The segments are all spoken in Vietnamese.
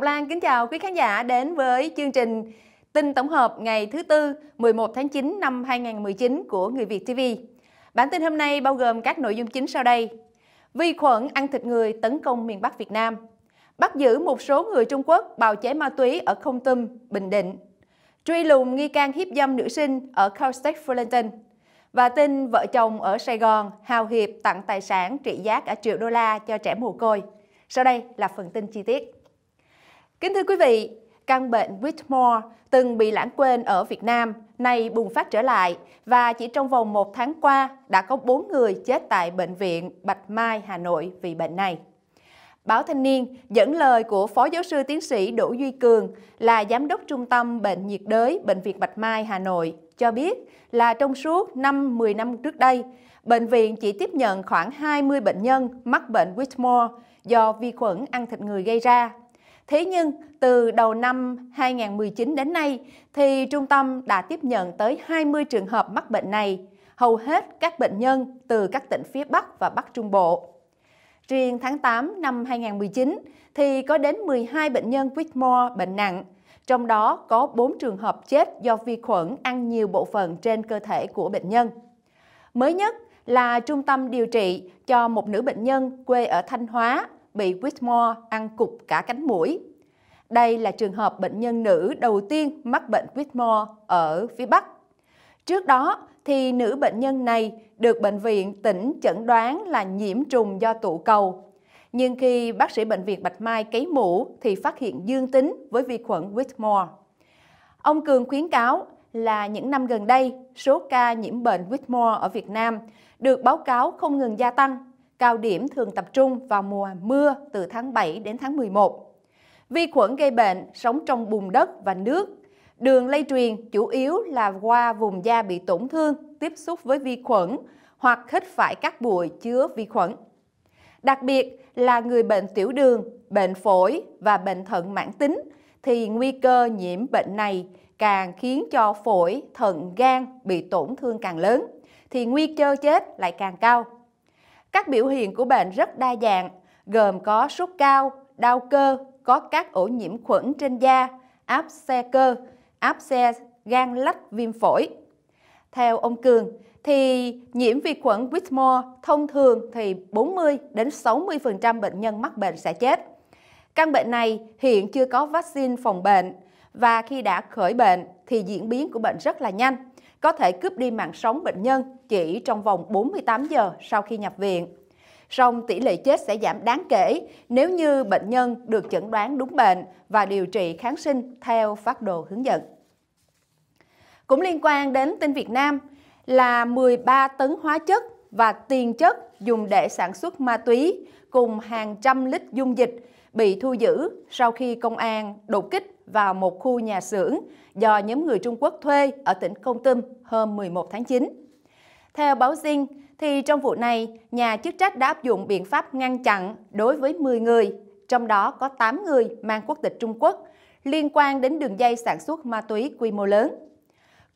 Ngọc Lan kính chào quý khán giả đến với chương trình tin tổng hợp ngày thứ tư 11 tháng 9 năm 2019 của Người Việt TV. Bản tin hôm nay bao gồm các nội dung chính sau đây. Vi khuẩn ăn thịt người tấn công miền Bắc Việt Nam. Bắt giữ một số người Trung Quốc bào chế ma túy ở Không Tâm, Bình Định. Truy lùng nghi can hiếp dâm nữ sinh ở Cal Fullerton. Và tin vợ chồng ở Sài Gòn hào hiệp tặng tài sản trị giá cả triệu đô la cho trẻ mồ côi. Sau đây là phần tin chi tiết. Kính thưa quý vị, căn bệnh Whitmore từng bị lãng quên ở Việt Nam, nay bùng phát trở lại và chỉ trong vòng một tháng qua đã có 4 người chết tại Bệnh viện Bạch Mai, Hà Nội vì bệnh này. Báo Thanh niên dẫn lời của Phó Giáo sư Tiến sĩ Đỗ Duy Cường là Giám đốc Trung tâm Bệnh nhiệt đới Bệnh viện Bạch Mai, Hà Nội cho biết là trong suốt 5-10 năm trước đây, bệnh viện chỉ tiếp nhận khoảng 20 bệnh nhân mắc bệnh Whitmore do vi khuẩn ăn thịt người gây ra Thế nhưng, từ đầu năm 2019 đến nay, thì trung tâm đã tiếp nhận tới 20 trường hợp mắc bệnh này, hầu hết các bệnh nhân từ các tỉnh phía Bắc và Bắc Trung Bộ. Riêng tháng 8 năm 2019 thì có đến 12 bệnh nhân Whitmore bệnh nặng, trong đó có 4 trường hợp chết do vi khuẩn ăn nhiều bộ phận trên cơ thể của bệnh nhân. Mới nhất là trung tâm điều trị cho một nữ bệnh nhân quê ở Thanh Hóa bị Whitmore ăn cục cả cánh mũi. Đây là trường hợp bệnh nhân nữ đầu tiên mắc bệnh Whitmore ở phía Bắc. Trước đó, thì nữ bệnh nhân này được bệnh viện tỉnh chẩn đoán là nhiễm trùng do tụ cầu. Nhưng khi bác sĩ bệnh viện Bạch Mai cấy mũ thì phát hiện dương tính với vi khuẩn Whitmore. Ông Cường khuyến cáo là những năm gần đây, số ca nhiễm bệnh Whitmore ở Việt Nam được báo cáo không ngừng gia tăng cao điểm thường tập trung vào mùa mưa từ tháng 7 đến tháng 11. Vi khuẩn gây bệnh sống trong bùn đất và nước. Đường lây truyền chủ yếu là qua vùng da bị tổn thương, tiếp xúc với vi khuẩn hoặc hít phải các bụi chứa vi khuẩn. Đặc biệt là người bệnh tiểu đường, bệnh phổi và bệnh thận mãn tính thì nguy cơ nhiễm bệnh này càng khiến cho phổi, thận, gan bị tổn thương càng lớn thì nguy cơ chết lại càng cao. Các biểu hiện của bệnh rất đa dạng, gồm có sốt cao, đau cơ, có các ổ nhiễm khuẩn trên da, áp xe cơ, áp xe gan lách viêm phổi. Theo ông Cường, thì nhiễm vi khuẩn Whitmore thông thường thì 40 đến 60% bệnh nhân mắc bệnh sẽ chết. Căn bệnh này hiện chưa có vaccine phòng bệnh và khi đã khởi bệnh thì diễn biến của bệnh rất là nhanh có thể cướp đi mạng sống bệnh nhân chỉ trong vòng 48 giờ sau khi nhập viện. Song tỷ lệ chết sẽ giảm đáng kể nếu như bệnh nhân được chẩn đoán đúng bệnh và điều trị kháng sinh theo phát đồ hướng dẫn. Cũng liên quan đến tin Việt Nam là 13 tấn hóa chất và tiền chất dùng để sản xuất ma túy cùng hàng trăm lít dung dịch bị thu giữ sau khi công an đột kích vào một khu nhà xưởng do nhóm người Trung Quốc thuê ở tỉnh Công Tâm hôm 11 tháng 9. Theo báo Dinh, thì trong vụ này, nhà chức trách đã áp dụng biện pháp ngăn chặn đối với 10 người, trong đó có 8 người mang quốc tịch Trung Quốc, liên quan đến đường dây sản xuất ma túy quy mô lớn.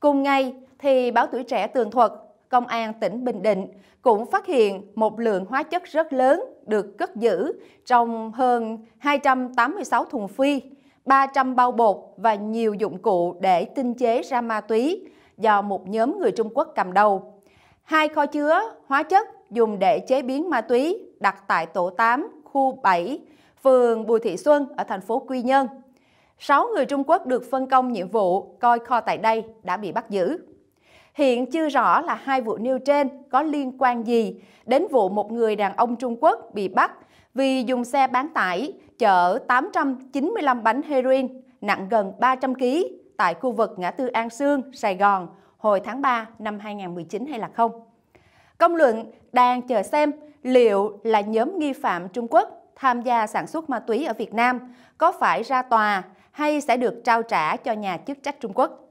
Cùng ngày, thì báo tuổi trẻ tường thuật, Công an tỉnh Bình Định cũng phát hiện một lượng hóa chất rất lớn được cất giữ trong hơn 286 thùng phi 300 bao bột và nhiều dụng cụ để tinh chế ra ma túy do một nhóm người Trung Quốc cầm đầu. Hai kho chứa hóa chất dùng để chế biến ma túy đặt tại tổ 8, khu 7, phường Bùi Thị Xuân ở thành phố Quy Nhơn. 6 người Trung Quốc được phân công nhiệm vụ coi kho tại đây đã bị bắt giữ. Hiện chưa rõ là hai vụ nêu trên có liên quan gì đến vụ một người đàn ông Trung Quốc bị bắt vì dùng xe bán tải chở 895 bánh heroin nặng gần 300 kg tại khu vực ngã tư An Sương, Sài Gòn hồi tháng 3 năm 2019 hay là không? Công luận đang chờ xem liệu là nhóm nghi phạm Trung Quốc tham gia sản xuất ma túy ở Việt Nam có phải ra tòa hay sẽ được trao trả cho nhà chức trách Trung Quốc?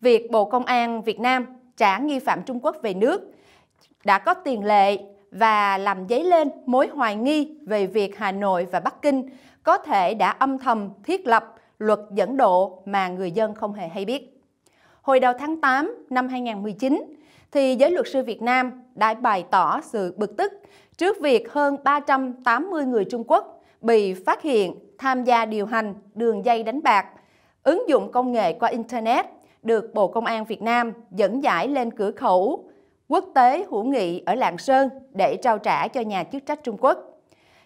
Việc Bộ Công an Việt Nam trả nghi phạm Trung Quốc về nước đã có tiền lệ và làm dấy lên mối hoài nghi về việc Hà Nội và Bắc Kinh có thể đã âm thầm thiết lập luật dẫn độ mà người dân không hề hay biết. Hồi đầu tháng 8 năm 2019, thì giới luật sư Việt Nam đã bày tỏ sự bực tức trước việc hơn 380 người Trung Quốc bị phát hiện tham gia điều hành đường dây đánh bạc, ứng dụng công nghệ qua Internet được Bộ Công an Việt Nam dẫn giải lên cửa khẩu quốc tế hữu nghị ở Lạng Sơn để trao trả cho nhà chức trách Trung Quốc.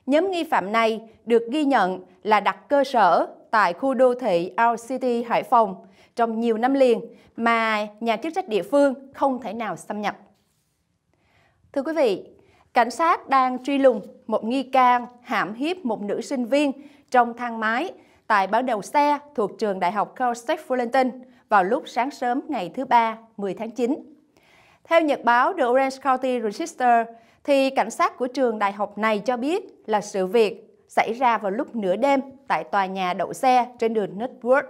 Nhóm nghi phạm này được ghi nhận là đặt cơ sở tại khu đô thị City Hải Phòng trong nhiều năm liền mà nhà chức trách địa phương không thể nào xâm nhập. Thưa quý vị, cảnh sát đang truy lùng một nghi can hãm hiếp một nữ sinh viên trong thang máy tại bãi đầu xe thuộc trường Đại học Cal Fullerton vào lúc sáng sớm ngày thứ Ba 10 tháng 9. Theo nhật báo The Orange County Register, thì cảnh sát của trường đại học này cho biết là sự việc xảy ra vào lúc nửa đêm tại tòa nhà đậu xe trên đường Network.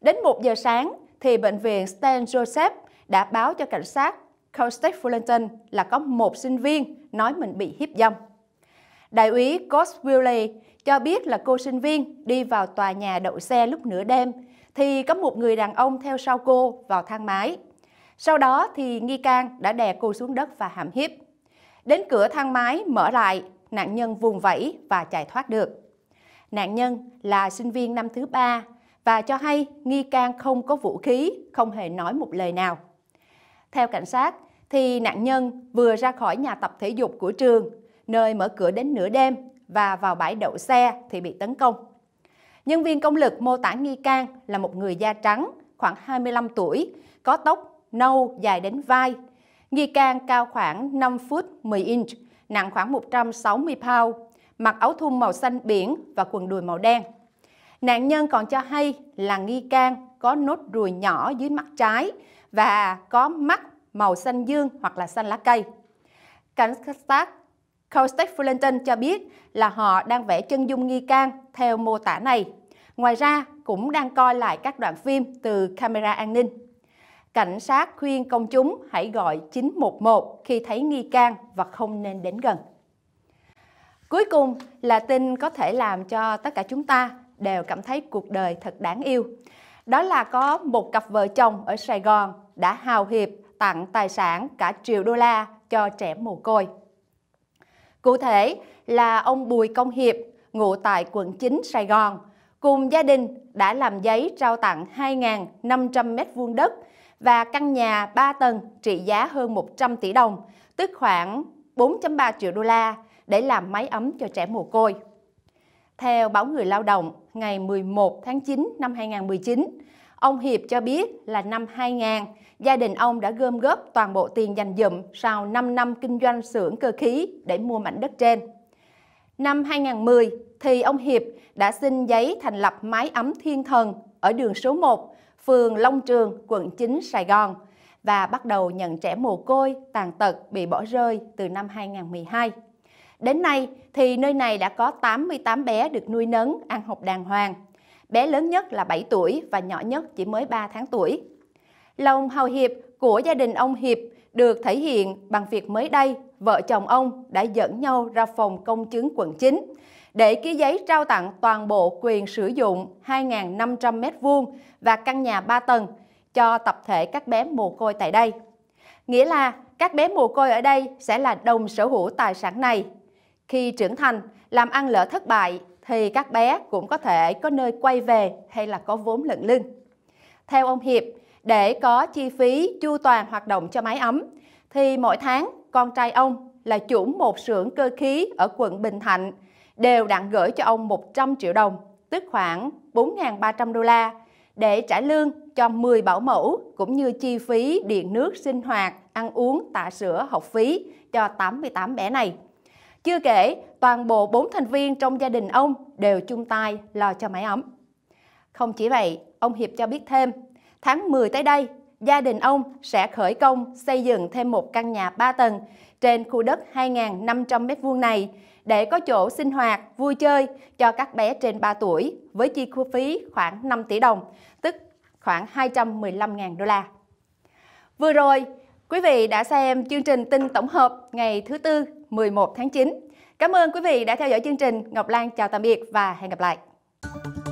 Đến 1 giờ sáng, thì bệnh viện Stan Joseph đã báo cho cảnh sát Cal Fullerton là có một sinh viên nói mình bị hiếp dâm. Đại úy Cox Willey cho biết là cô sinh viên đi vào tòa nhà đậu xe lúc nửa đêm thì có một người đàn ông theo sau cô vào thang máy. Sau đó thì nghi can đã đè cô xuống đất và hãm hiếp. Đến cửa thang máy mở lại, nạn nhân vùng vẫy và chạy thoát được. Nạn nhân là sinh viên năm thứ ba và cho hay nghi can không có vũ khí, không hề nói một lời nào. Theo cảnh sát, thì nạn nhân vừa ra khỏi nhà tập thể dục của trường, nơi mở cửa đến nửa đêm và vào bãi đậu xe thì bị tấn công. Nhân viên công lực mô tả nghi can là một người da trắng, khoảng 25 tuổi, có tóc nâu dài đến vai. Nghi can cao khoảng 5 foot 10 inch, nặng khoảng 160 pound, mặc áo thun màu xanh biển và quần đùi màu đen. Nạn nhân còn cho hay là nghi can có nốt ruồi nhỏ dưới mắt trái và có mắt màu xanh dương hoặc là xanh lá cây. Cảnh sát Colstead Fullerton cho biết là họ đang vẽ chân dung nghi can theo mô tả này. Ngoài ra, cũng đang coi lại các đoạn phim từ camera an ninh. Cảnh sát khuyên công chúng hãy gọi 911 khi thấy nghi can và không nên đến gần. Cuối cùng là tin có thể làm cho tất cả chúng ta đều cảm thấy cuộc đời thật đáng yêu. Đó là có một cặp vợ chồng ở Sài Gòn đã hào hiệp tặng tài sản cả triệu đô la cho trẻ mồ côi. Cụ thể là ông Bùi Công Hiệp, ngụ tại quận 9 Sài Gòn, cùng gia đình đã làm giấy trao tặng 2.500 m2 đất và căn nhà 3 tầng trị giá hơn 100 tỷ đồng, tức khoảng 4.3 triệu đô la để làm máy ấm cho trẻ mồ côi. Theo báo Người Lao động, ngày 11 tháng 9 năm 2019, ông Hiệp cho biết là năm 2000, gia đình ông đã gom góp toàn bộ tiền dành dụm sau 5 năm kinh doanh xưởng cơ khí để mua mảnh đất trên. Năm 2010 thì ông Hiệp đã xin giấy thành lập máy ấm thiên thần ở đường số 1 phường Long Trường, quận 9, Sài Gòn và bắt đầu nhận trẻ mồ côi, tàn tật bị bỏ rơi từ năm 2012. Đến nay thì nơi này đã có 88 bé được nuôi nấng, ăn học đàng hoàng. Bé lớn nhất là 7 tuổi và nhỏ nhất chỉ mới 3 tháng tuổi. Lòng hào hiệp của gia đình ông Hiệp được thể hiện bằng việc mới đây vợ chồng ông đã dẫn nhau ra phòng công chứng quận 9 để ký giấy trao tặng toàn bộ quyền sử dụng 2.500m2 và căn nhà 3 tầng cho tập thể các bé mồ côi tại đây. Nghĩa là các bé mồ côi ở đây sẽ là đồng sở hữu tài sản này. Khi trưởng thành, làm ăn lỡ thất bại thì các bé cũng có thể có nơi quay về hay là có vốn lận lưng. Theo ông Hiệp, để có chi phí chu toàn hoạt động cho máy ấm, thì mỗi tháng con trai ông là chủ một xưởng cơ khí ở quận Bình Thạnh đều đặn gửi cho ông 100 triệu đồng, tức khoảng 4.300 đô la, để trả lương cho 10 bảo mẫu cũng như chi phí điện nước sinh hoạt, ăn uống, tạ sữa, học phí cho 88 bé này. Chưa kể, toàn bộ 4 thành viên trong gia đình ông đều chung tay lo cho máy ấm. Không chỉ vậy, ông Hiệp cho biết thêm, tháng 10 tới đây, gia đình ông sẽ khởi công xây dựng thêm một căn nhà 3 tầng trên khu đất 2.500m2 này để có chỗ sinh hoạt, vui chơi cho các bé trên 3 tuổi với chi phí khoảng 5 tỷ đồng, tức khoảng 215.000 đô la. Vừa rồi, quý vị đã xem chương trình tin tổng hợp ngày thứ Tư 11 tháng 9. Cảm ơn quý vị đã theo dõi chương trình. Ngọc Lan chào tạm biệt và hẹn gặp lại.